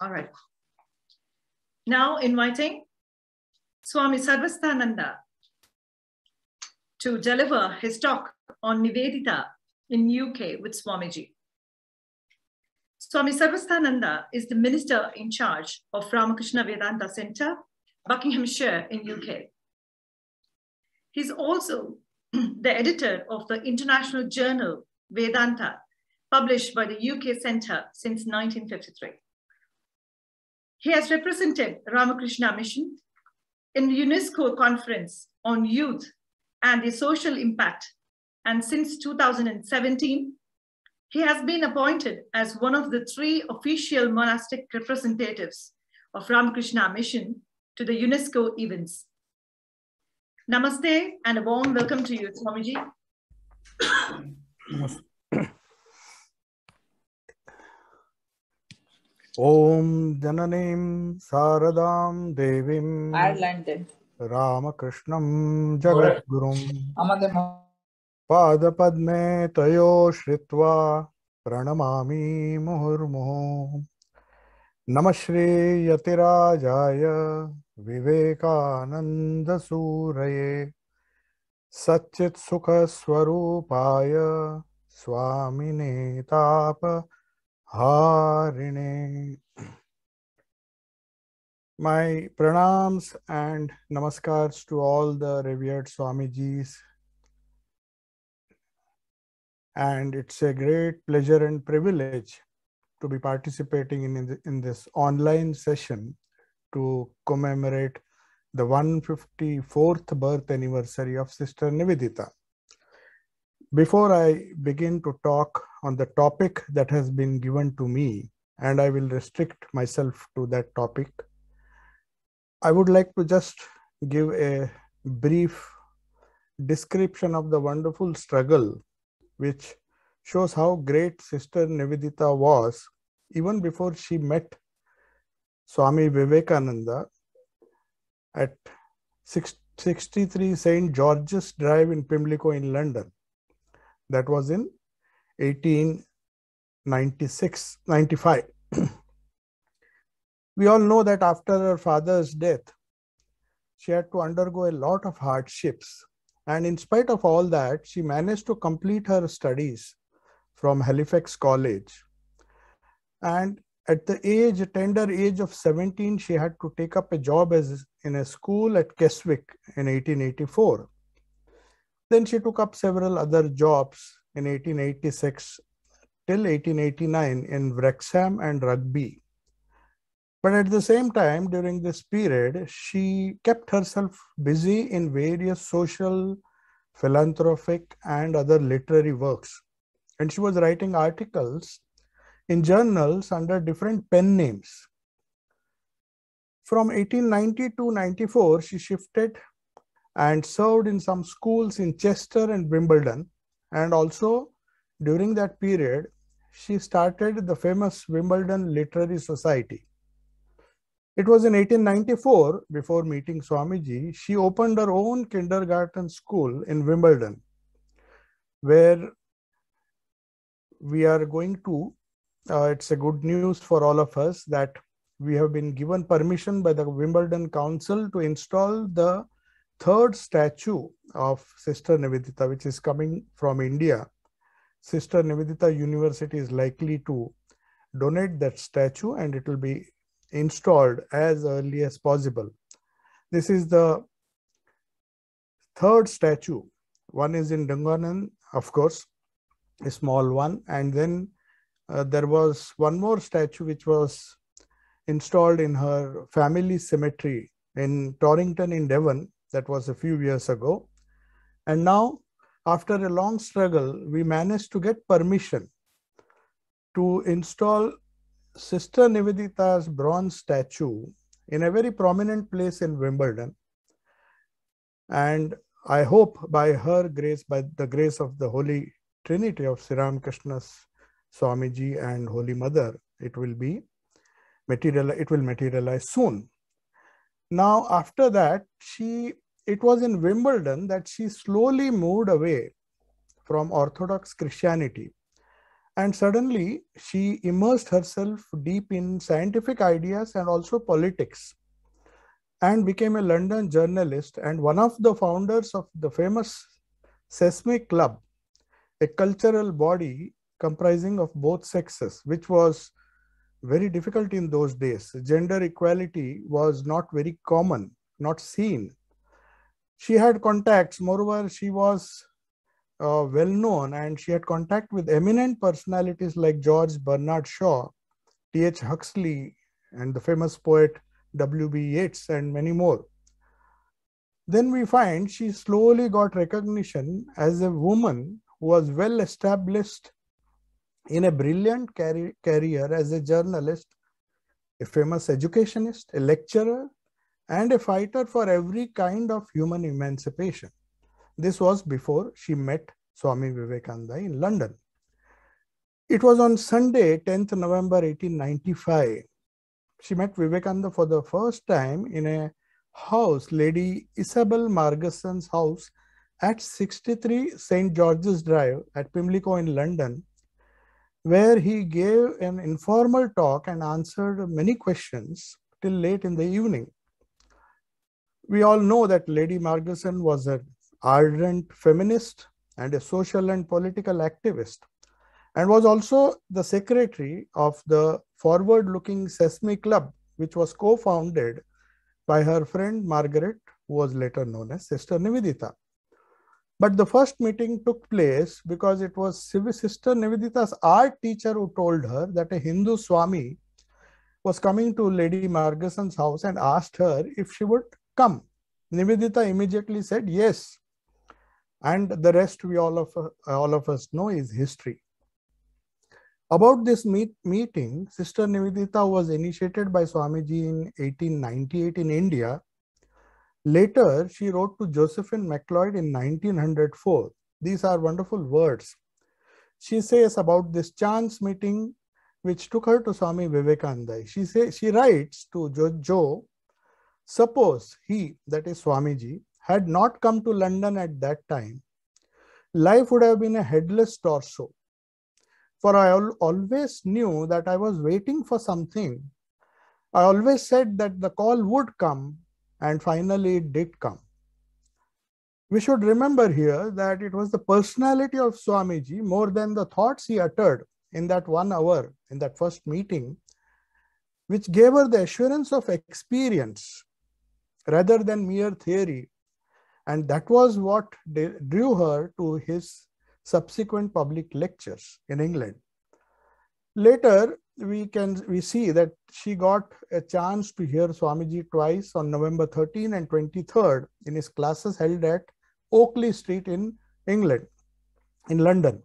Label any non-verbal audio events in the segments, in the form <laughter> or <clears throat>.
All right. Now inviting Swami Sarvasthananda to deliver his talk on Nivedita in UK with Swamiji. Swami Sarvasthananda is the minister in charge of Ramakrishna Vedanta Center, Buckinghamshire in UK. He's also <clears throat> the editor of the international journal Vedanta, published by the UK Center since 1953. He has represented Ramakrishna Mission in the UNESCO conference on youth and the social impact. And since 2017, he has been appointed as one of the three official monastic representatives of Ramakrishna Mission to the UNESCO events. Namaste and a warm welcome to you, Swamiji. ॐ जननीं शारदां देवीं रामकृष्णं जगद्गुरुं पादपद्मे तयो श्रित्वा प्रणमामि मुहुर्मुहुः नमः श्रीयतिराजाय विवेकानन्दसूरये सच्चित्सुखस्वरूपाय स्वामिनेताप Harine. My pranams and namaskars to all the revered Swamijis. And it's a great pleasure and privilege to be participating in, in this online session to commemorate the 154th birth anniversary of Sister Nivedita. Before I begin to talk on the topic that has been given to me, and I will restrict myself to that topic, I would like to just give a brief description of the wonderful struggle which shows how great Sister Nivedita was even before she met Swami Vivekananda at 63 St. George's Drive in Pimlico in London that was in 1896 95 <clears throat> we all know that after her father's death she had to undergo a lot of hardships and in spite of all that she managed to complete her studies from halifax college and at the age tender age of 17 she had to take up a job as in a school at keswick in 1884 then she took up several other jobs in 1886 till 1889 in Wrexham and Rugby. But at the same time, during this period, she kept herself busy in various social, philanthropic, and other literary works. And she was writing articles in journals under different pen names. From 1890 to 94, she shifted and served in some schools in Chester and Wimbledon. And also during that period, she started the famous Wimbledon Literary Society. It was in 1894, before meeting Swamiji, she opened her own kindergarten school in Wimbledon, where we are going to. Uh, it's a good news for all of us that we have been given permission by the Wimbledon Council to install the third statue of Sister Nivedita, which is coming from India, Sister Nivedita University is likely to donate that statue and it will be installed as early as possible. This is the third statue. One is in Dunganan, of course, a small one. And then uh, there was one more statue which was installed in her family cemetery in Torrington in Devon, that was a few years ago. And now, after a long struggle, we managed to get permission to install Sister Nivedita's bronze statue in a very prominent place in Wimbledon. And I hope by her grace, by the grace of the Holy Trinity of Sri Ramakrishna's Swamiji and Holy Mother, it will be material, it will materialize soon. Now, after that, she it was in Wimbledon that she slowly moved away from Orthodox Christianity. And suddenly she immersed herself deep in scientific ideas and also politics and became a London journalist and one of the founders of the famous Sesame Club, a cultural body comprising of both sexes, which was very difficult in those days. Gender equality was not very common, not seen she had contacts. Moreover, she was uh, well known and she had contact with eminent personalities like George Bernard Shaw, T.H. Huxley, and the famous poet W.B. Yeats, and many more. Then we find she slowly got recognition as a woman who was well established in a brilliant car- career as a journalist, a famous educationist, a lecturer, and a fighter for every kind of human emancipation. This was before she met Swami Vivekananda in London. It was on Sunday, 10th November 1895. She met Vivekananda for the first time in a house, Lady Isabel Margeson's house at 63 St. George's Drive at Pimlico in London, where he gave an informal talk and answered many questions till late in the evening. We all know that Lady Margeson was an ardent feminist and a social and political activist, and was also the secretary of the Forward Looking Sesame Club, which was co founded by her friend Margaret, who was later known as Sister Nivedita. But the first meeting took place because it was Sister Nivedita's art teacher who told her that a Hindu Swami was coming to Lady Margeson's house and asked her if she would Come. Nivedita immediately said, Yes. And the rest we all of, uh, all of us know is history. About this meet, meeting, Sister Nivedita was initiated by Swamiji in 1898 in India. Later, she wrote to Josephine MacLeod in 1904. These are wonderful words. She says about this chance meeting which took her to Swami Vivekananda. She, say, she writes to Jojo Suppose he, that is Swamiji, had not come to London at that time, life would have been a headless torso. For I al always knew that I was waiting for something. I always said that the call would come, and finally it did come. We should remember here that it was the personality of Swamiji more than the thoughts he uttered in that one hour, in that first meeting, which gave her the assurance of experience rather than mere theory. And that was what drew her to his subsequent public lectures in England. Later, we can we see that she got a chance to hear Swamiji twice on November 13 and 23rd in his classes held at Oakley Street in England, in London.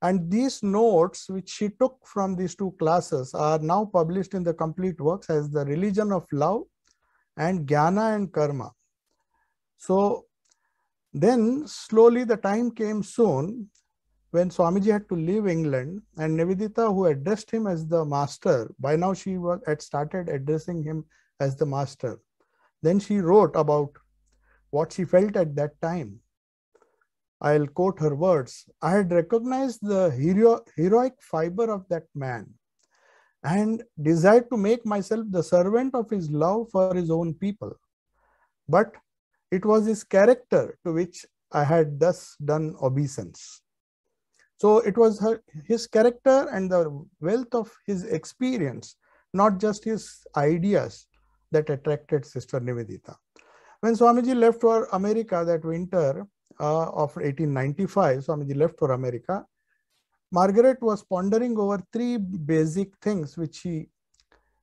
And these notes, which she took from these two classes, are now published in the complete works as The Religion of Love and jnana and karma. So then slowly the time came soon when Swamiji had to leave England and Nevidita, who addressed him as the master, by now she was, had started addressing him as the master. Then she wrote about what she felt at that time. I'll quote her words. I had recognized the hero, heroic fiber of that man and desired to make myself the servant of his love for his own people. But it was his character to which I had thus done obeisance. So it was her, his character and the wealth of his experience, not just his ideas, that attracted Sister Nivedita. When Swamiji left for America that winter uh, of 1895, Swamiji left for America Margaret was pondering over three basic things which she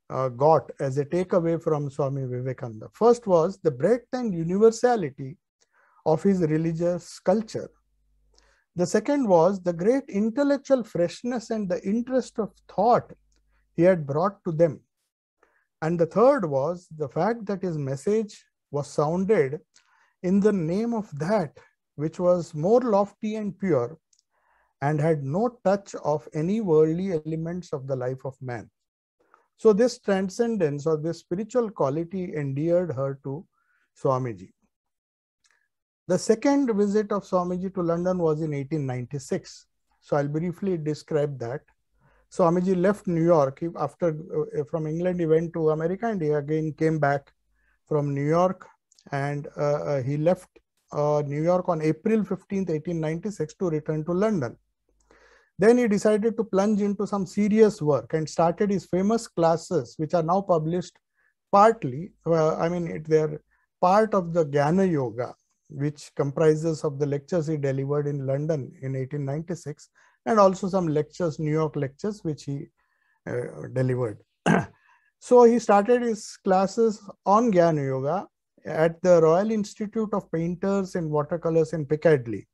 uh, got as a takeaway from Swami Vivekananda. First was the breadth and universality of his religious culture. The second was the great intellectual freshness and the interest of thought he had brought to them. And the third was the fact that his message was sounded in the name of that which was more lofty and pure and had no touch of any worldly elements of the life of man. So, this transcendence or this spiritual quality endeared her to Swamiji. The second visit of Swamiji to London was in 1896. So, I'll briefly describe that. Swamiji left New York after uh, from England, he went to America and he again came back from New York and uh, uh he left uh, New York on April 15, 1896 to return to London. Then he decided to plunge into some serious work and started his famous classes, which are now published partly, uh, I mean, they're part of the Jnana Yoga, which comprises of the lectures he delivered in London in 1896 and also some lectures, New York lectures, which he uh, delivered. <clears throat> so he started his classes on Jnana Yoga at the Royal Institute of Painters in Watercolors in Piccadilly.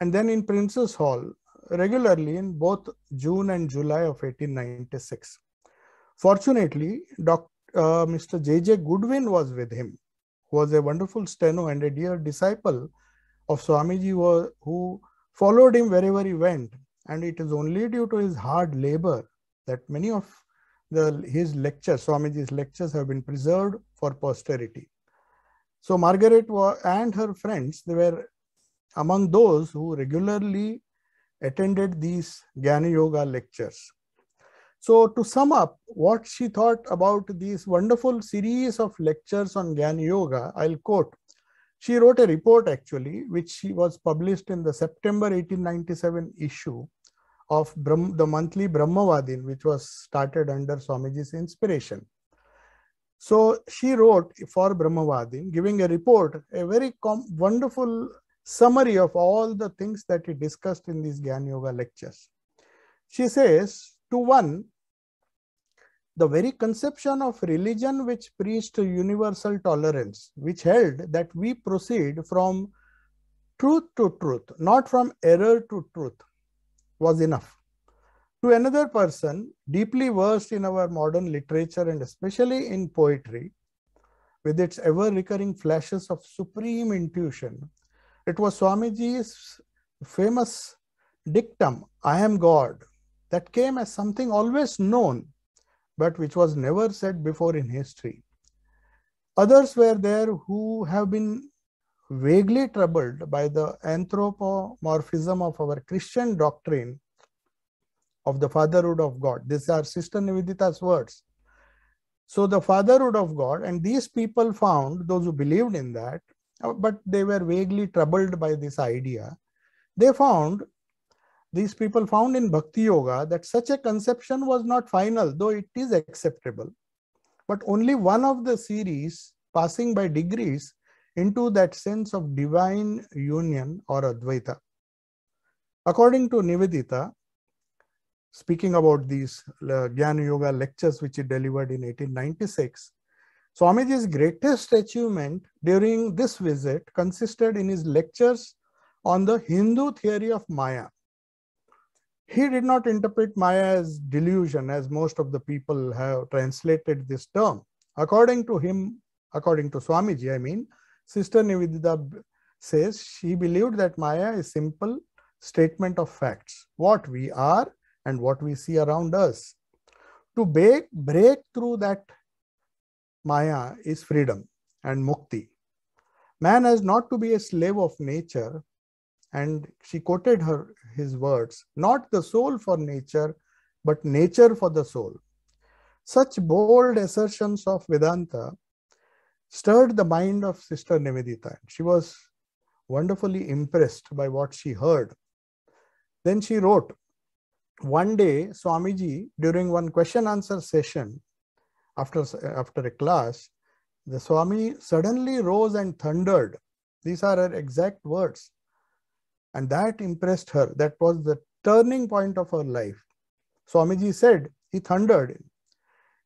And then in Prince's Hall, regularly in both June and July of 1896. Fortunately, Dr. Uh, Mr. J.J. Goodwin was with him, who was a wonderful steno and a dear disciple of Swamiji who followed him wherever he went. And it is only due to his hard labor that many of the, his lectures, Swamiji's lectures have been preserved for posterity. So Margaret and her friends, they were among those who regularly attended these Jnana Yoga lectures. So to sum up what she thought about these wonderful series of lectures on Jnana Yoga, I'll quote. She wrote a report actually, which she was published in the September 1897 issue of Brahm, the monthly Brahmavadin, which was started under Swamiji's inspiration. So she wrote for Brahmavadin, giving a report, a very wonderful summary of all the things that he discussed in these Gyan Yoga lectures. She says, to one, the very conception of religion which preached universal tolerance, which held that we proceed from truth to truth, not from error to truth, was enough. To another person, deeply versed in our modern literature and especially in poetry, with its ever recurring flashes of supreme intuition, it was Swamiji's famous dictum, I am God, that came as something always known, but which was never said before in history. Others were there who have been vaguely troubled by the anthropomorphism of our Christian doctrine of the fatherhood of God. These are Sister Nivedita's words. So, the fatherhood of God, and these people found, those who believed in that, uh, but they were vaguely troubled by this idea. They found, these people found in Bhakti Yoga that such a conception was not final, though it is acceptable. But only one of the series passing by degrees into that sense of divine union or Advaita. According to Nivedita, speaking about these uh, Jnana Yoga lectures which he delivered in 1896, Swamiji's greatest achievement during this visit consisted in his lectures on the Hindu theory of Maya. He did not interpret Maya as delusion, as most of the people have translated this term. According to him, according to Swamiji, I mean, Sister Nivedita says she believed that Maya is simple statement of facts, what we are and what we see around us. To break, break through that Maya is freedom and mukti. Man has not to be a slave of nature, and she quoted her his words, not the soul for nature, but nature for the soul. Such bold assertions of Vedanta stirred the mind of Sister Nivedita. She was wonderfully impressed by what she heard. Then she wrote, one day, Swamiji, during one question answer session, after, after a class, the Swami suddenly rose and thundered. These are her exact words. And that impressed her. That was the turning point of her life. Swamiji said, he thundered.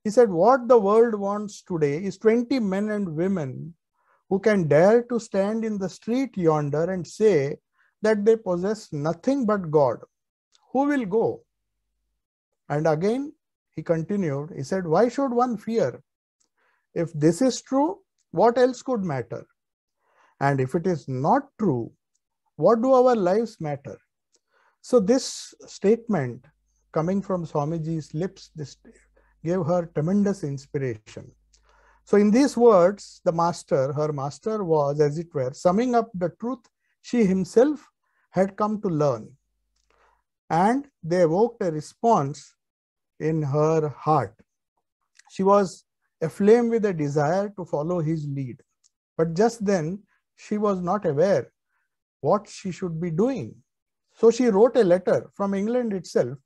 He said, What the world wants today is 20 men and women who can dare to stand in the street yonder and say that they possess nothing but God. Who will go? And again, he continued, he said, Why should one fear? If this is true, what else could matter? And if it is not true, what do our lives matter? So, this statement coming from Swamiji's lips this gave her tremendous inspiration. So, in these words, the master, her master, was, as it were, summing up the truth she himself had come to learn. And they evoked a response in her heart. She was aflame with a desire to follow his lead. But just then, she was not aware what she should be doing. So she wrote a letter from England itself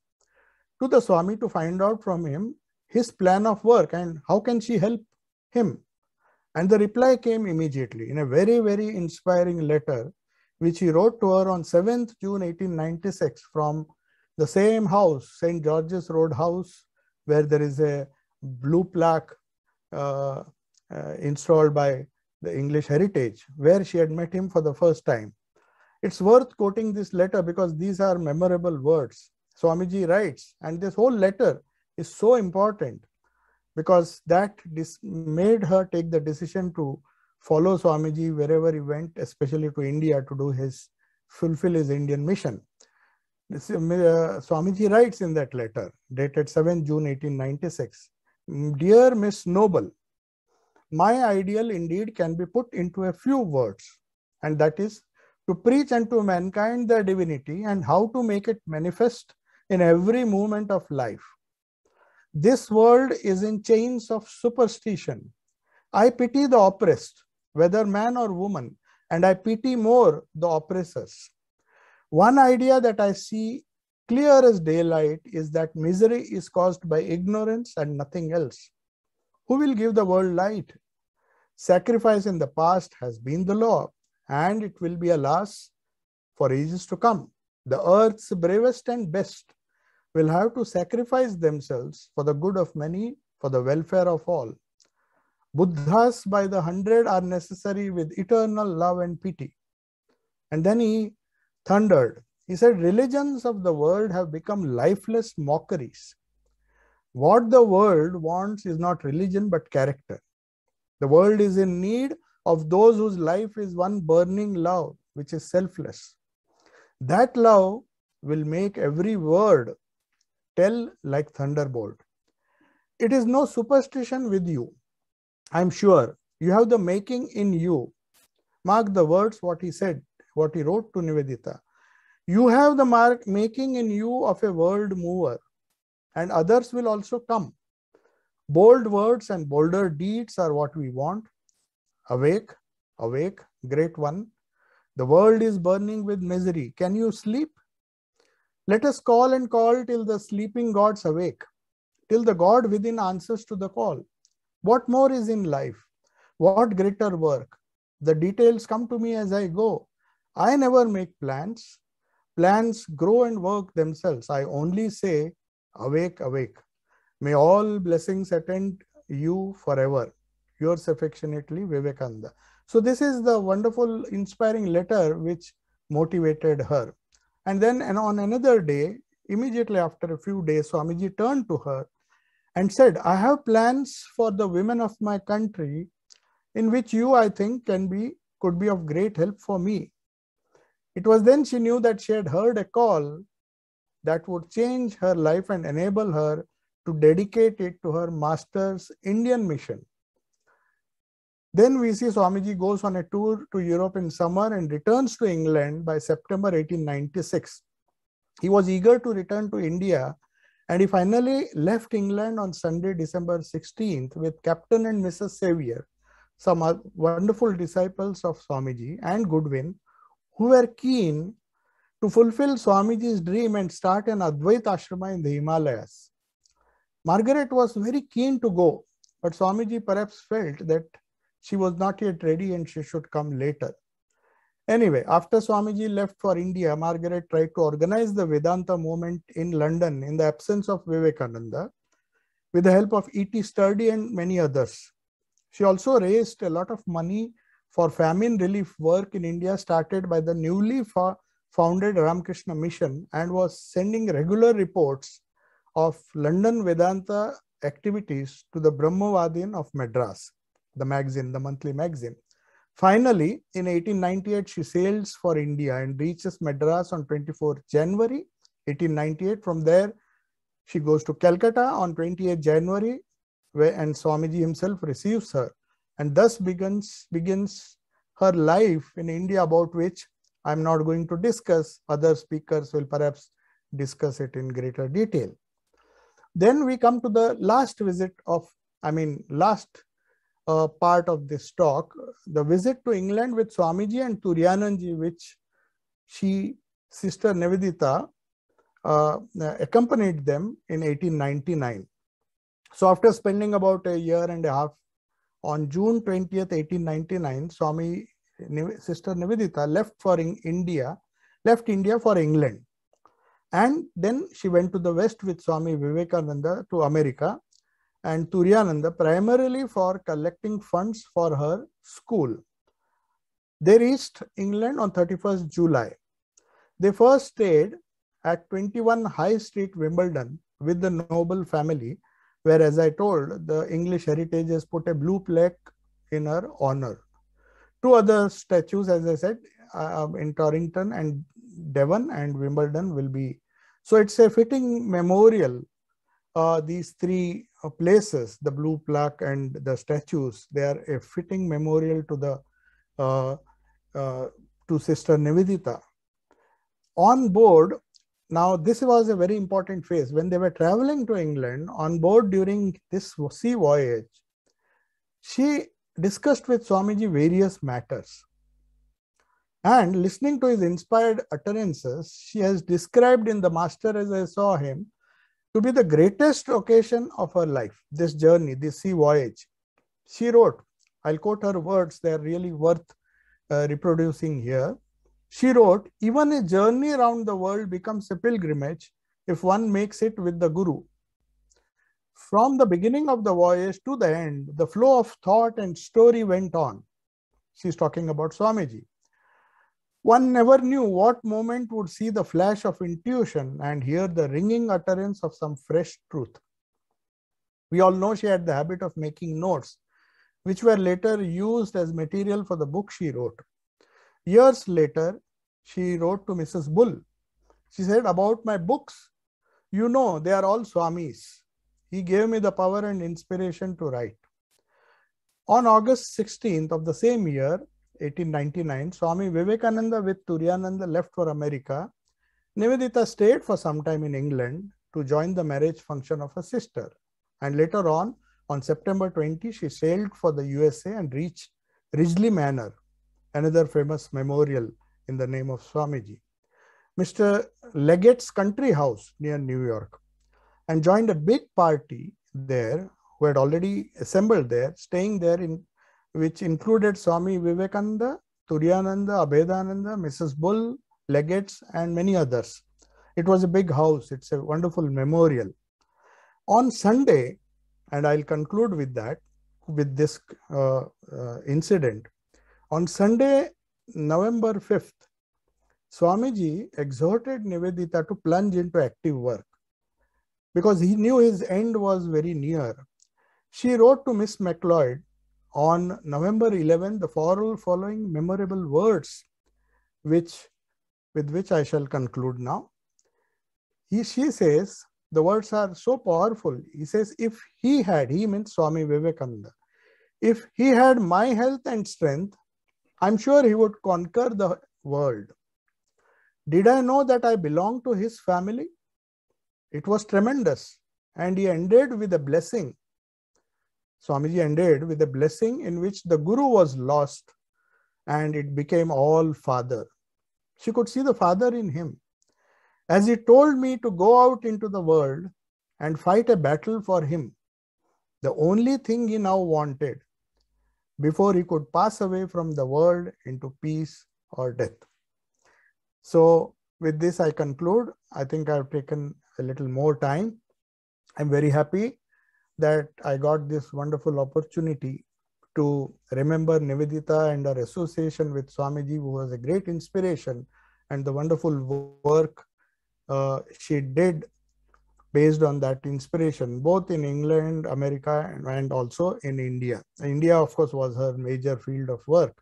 to the Swami to find out from him his plan of work and how can she help him. And the reply came immediately in a very, very inspiring letter which he wrote to her on 7th June 1896 from the same house, St. George's Road House, where there is a blue plaque uh, uh, installed by the English Heritage, where she had met him for the first time. It's worth quoting this letter because these are memorable words. Swamiji writes, and this whole letter is so important because that made her take the decision to follow Swamiji wherever he went, especially to India to do his fulfill his Indian mission. This, uh, uh, Swamiji writes in that letter dated 7 June 1896 Dear Miss Noble, my ideal indeed can be put into a few words, and that is to preach unto mankind their divinity and how to make it manifest in every moment of life. This world is in chains of superstition. I pity the oppressed, whether man or woman, and I pity more the oppressors. One idea that I see clear as daylight is that misery is caused by ignorance and nothing else. Who will give the world light? Sacrifice in the past has been the law, and it will be, alas, for ages to come. The earth's bravest and best will have to sacrifice themselves for the good of many, for the welfare of all. Buddhas by the hundred are necessary with eternal love and pity. And then he thundered. He said, Religions of the world have become lifeless mockeries. What the world wants is not religion but character. The world is in need of those whose life is one burning love, which is selfless. That love will make every word tell like thunderbolt. It is no superstition with you. I'm sure you have the making in you. Mark the words what he said what he wrote to Nivedita. You have the mark making in you of a world mover, and others will also come. Bold words and bolder deeds are what we want. Awake, awake, great one. The world is burning with misery. Can you sleep? Let us call and call till the sleeping gods awake, till the God within answers to the call. What more is in life? What greater work? The details come to me as I go. I never make plans. Plans grow and work themselves. I only say, awake, awake. May all blessings attend you forever. Yours affectionately, Vivekananda. So this is the wonderful, inspiring letter which motivated her. And then and on another day, immediately after a few days, Swamiji turned to her and said, I have plans for the women of my country in which you, I think, can be could be of great help for me. It was then she knew that she had heard a call that would change her life and enable her to dedicate it to her master's Indian mission. Then we see Swamiji goes on a tour to Europe in summer and returns to England by September 1896. He was eager to return to India and he finally left England on Sunday, December 16th with Captain and Mrs. Xavier, some wonderful disciples of Swamiji and Goodwin, who were keen to fulfill Swamiji's dream and start an Advaita ashrama in the Himalayas. Margaret was very keen to go, but Swamiji perhaps felt that she was not yet ready and she should come later. Anyway, after Swamiji left for India, Margaret tried to organize the Vedanta movement in London in the absence of Vivekananda with the help of E.T. Sturdy and many others. She also raised a lot of money for famine relief work in India started by the newly founded Ramakrishna Mission and was sending regular reports of London Vedanta activities to the Brahmavadin of Madras, the magazine, the monthly magazine. Finally, in 1898, she sails for India and reaches Madras on 24 January 1898. From there, she goes to Calcutta on 28 January where, and Swamiji himself receives her. And thus begins, begins her life in India about which I'm not going to discuss. Other speakers will perhaps discuss it in greater detail. Then we come to the last visit of, I mean, last uh, part of this talk, the visit to England with Swamiji and Turyananji, which she, Sister Nivedita, uh, uh accompanied them in 1899. So after spending about a year and a half on June 20th, 1899, Swami Sister Nivedita left for India, left India for England. And then she went to the West with Swami Vivekananda to America and Turiananda primarily for collecting funds for her school. They reached England on 31st July. They first stayed at 21 High Street, Wimbledon with the noble family where, as I told, the English Heritage has put a blue plaque in her honor. Two other statues, as I said, uh, in Torrington and Devon and Wimbledon will be. So it's a fitting memorial. Uh, these three uh, places, the blue plaque and the statues, they are a fitting memorial to the uh, uh to Sister Nivedita. On board, now, this was a very important phase. When they were traveling to England on board during this sea voyage, she discussed with Swamiji various matters. And listening to his inspired utterances, she has described in The Master as I saw him to be the greatest occasion of her life, this journey, this sea voyage. She wrote, I'll quote her words, they're really worth uh, reproducing here. She wrote, even a journey around the world becomes a pilgrimage if one makes it with the Guru. From the beginning of the voyage to the end, the flow of thought and story went on. She's talking about Swamiji. One never knew what moment would see the flash of intuition and hear the ringing utterance of some fresh truth. We all know she had the habit of making notes, which were later used as material for the book she wrote. Years later, she wrote to Mrs. Bull. She said, About my books, you know, they are all Swamis. He gave me the power and inspiration to write. On August 16th of the same year, 1899, Swami Vivekananda with Turiananda left for America. Nivedita stayed for some time in England to join the marriage function of her sister. And later on, on September 20, she sailed for the USA and reached Ridgely Manor, another famous memorial in the name of Swamiji. Mr. Leggett's country house near New York and joined a big party there who had already assembled there, staying there in which included Swami Vivekananda, Turyananda, Abhedananda, Mrs. Bull, Leggett's and many others. It was a big house. It's a wonderful memorial. On Sunday, and I'll conclude with that, with this uh, uh, incident, on Sunday, November 5th, Swamiji exhorted Nivedita to plunge into active work because he knew his end was very near. She wrote to Miss MacLeod on November 11th the following memorable words, which with which I shall conclude now. He, she says, the words are so powerful. He says, if he had, he means Swami Vivekananda, if he had my health and strength, I'm sure he would conquer the world. Did I know that I belonged to his family? It was tremendous. And he ended with a blessing. Swamiji ended with a blessing in which the Guru was lost and it became all Father. She could see the Father in him. As he told me to go out into the world and fight a battle for him, the only thing he now wanted before he could pass away from the world into peace or death. So with this, I conclude. I think I've taken a little more time. I'm very happy that I got this wonderful opportunity to remember Nivedita and her association with Swamiji, who was a great inspiration, and the wonderful work uh, she did based on that inspiration, both in England, America, and also in India. India, of course, was her major field of work.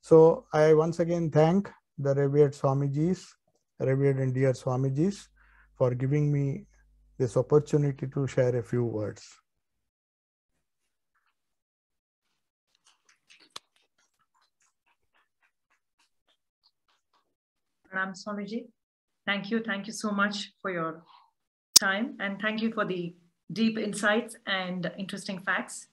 So I once again thank the revered Swamiji's, revered and dear Swamiji's, for giving me this opportunity to share a few words. Ram Swamiji, thank you. Thank you so much for your time and thank you for the deep insights and interesting facts.